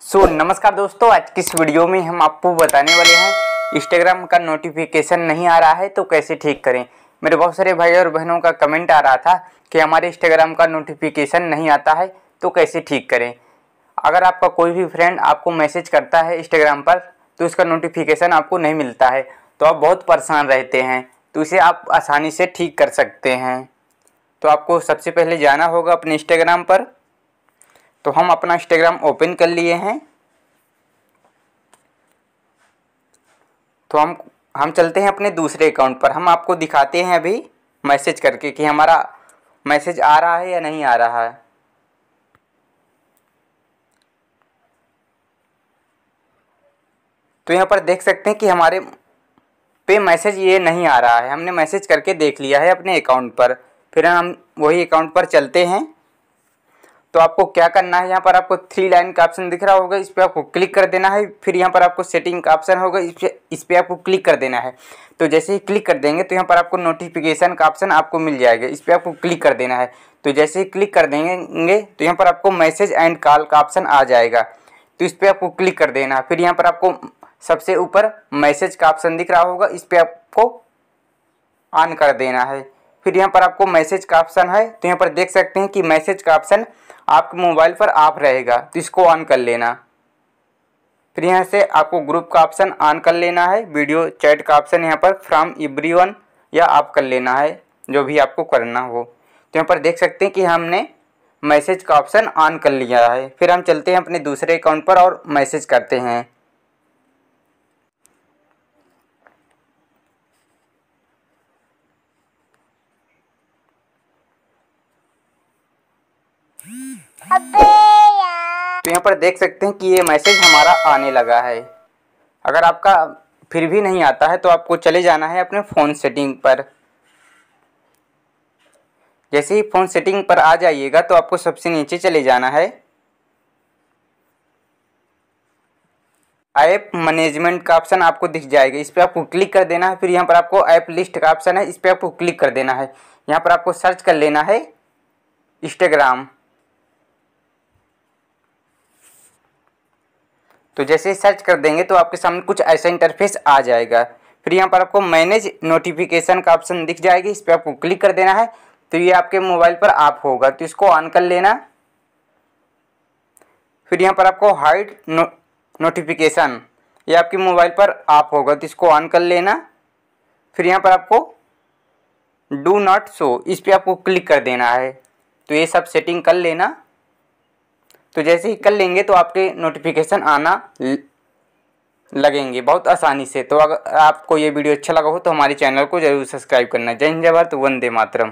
सो so, नमस्कार दोस्तों आज की इस वीडियो में हम आपको बताने वाले हैं इंस्टाग्राम का नोटिफिकेशन नहीं आ रहा है तो कैसे ठीक करें मेरे बहुत सारे भाई और बहनों का कमेंट आ रहा था कि हमारे इंस्टाग्राम का नोटिफिकेशन नहीं आता है तो कैसे ठीक करें अगर आपका कोई भी फ्रेंड आपको मैसेज करता है इंस्टाग्राम पर तो उसका नोटिफिकेशन आपको नहीं मिलता है तो आप बहुत परेशान रहते हैं तो इसे आप आसानी से ठीक कर सकते हैं तो आपको सबसे पहले जाना होगा अपने इंस्टाग्राम पर तो हम अपना इंस्टाग्राम ओपन कर लिए हैं तो हम हम चलते हैं अपने दूसरे अकाउंट पर हम आपको दिखाते हैं अभी मैसेज करके कि हमारा मैसेज आ रहा है या नहीं आ रहा है तो यहाँ पर देख सकते हैं कि हमारे पे मैसेज ये नहीं आ रहा है हमने मैसेज करके देख लिया है अपने अकाउंट पर फिर हम वही अकाउंट पर चलते हैं तो आपको क्या करना है यहाँ पर आपको थ्री लाइन का ऑप्शन दिख रहा होगा इस पर आपको क्लिक कर देना है फिर यहाँ पर आपको सेटिंग का ऑप्शन होगा इस पर इस पर आपको क्लिक कर देना है तो जैसे ही क्लिक कर देंगे तो यहाँ पर आपको नोटिफिकेशन का ऑप्शन आपको मिल जाएगा इस पर आपको क्लिक कर देना है तो जैसे ही क्लिक कर देंगे तो यहाँ पर आपको मैसेज एंड कॉल का ऑप्शन आ जाएगा तो इस पर आपको क्लिक कर देना है फिर यहाँ पर आपको सबसे ऊपर मैसेज का ऑप्शन दिख रहा होगा इस पर आपको ऑन कर देना है फिर यहाँ पर आपको मैसेज का ऑप्शन है तो यहाँ पर देख सकते हैं कि मैसेज का ऑप्शन आपके मोबाइल पर आप रहेगा तो इसको ऑन कर लेना फिर यहाँ से आपको ग्रुप का ऑप्शन ऑन कर लेना है वीडियो चैट का ऑप्शन यहाँ पर फ्रॉम एवरी या आप कर लेना है जो भी आपको करना हो तो यहाँ पर देख सकते हैं कि हमने मैसेज का ऑप्शन ऑन कर लिया है फिर हम चलते हैं अपने दूसरे अकाउंट पर और मैसेज करते हैं तो यहाँ पर देख सकते हैं कि ये मैसेज हमारा आने लगा है अगर आपका फिर भी नहीं आता है तो आपको चले जाना है अपने फ़ोन सेटिंग पर जैसे ही फ़ोन सेटिंग पर आ जाइएगा तो आपको सबसे नीचे चले जाना है ऐप मैनेजमेंट का ऑप्शन आपको दिख जाएगा इस पर आपको क्लिक कर देना है फिर यहाँ पर आपको ऐप लिस्ट का ऑप्शन है इस पर आपको क्लिक कर देना है यहाँ पर आपको सर्च कर लेना है इंस्टाग्राम तो जैसे ही सर्च कर देंगे तो आपके सामने कुछ ऐसा इंटरफेस आ जाएगा फिर यहाँ पर आपको मैनेज नोटिफिकेशन का ऑप्शन दिख जाएगी इस पर आपको क्लिक कर देना है तो ये आपके मोबाइल पर आप होगा तो इसको ऑन कर लेना फिर यहाँ पर आपको हाइड नो, नोटिफिकेशन ये आपके मोबाइल पर आप होगा तो इसको ऑन कर लेना फिर यहाँ पर आपको डू नॉट शो इस पर आपको क्लिक कर देना है तो ये सब सेटिंग कर लेना तो जैसे ही कर लेंगे तो आपके नोटिफिकेशन आना लगेंगे बहुत आसानी से तो अगर आपको ये वीडियो अच्छा लगा हो तो हमारे चैनल को जरूर सब्सक्राइब करना जय हिंद जय भारत वंदे मातरम